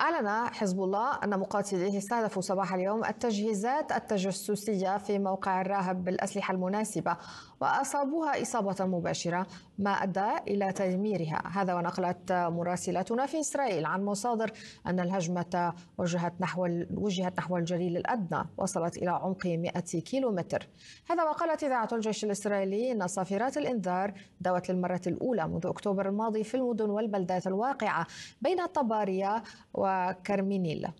أعلن حزب الله أن مقاتليه استهدفوا صباح اليوم التجهيزات التجسسية في موقع الراهب بالأسلحة المناسبة وأصابوها إصابة مباشرة ما أدى إلى تدميرها هذا ونقلت مراسلتنا في إسرائيل عن مصادر أن الهجمة وجهت نحو وجهت نحو الجليل الأدنى وصلت إلى عمق 100 كيلومتر هذا وقالت إذاعة الجيش الإسرائيلي أن صافرات الإنذار دوت للمرة الأولى منذ أكتوبر الماضي في المدن والبلدات الواقعة بين الطبارية com a Carminila.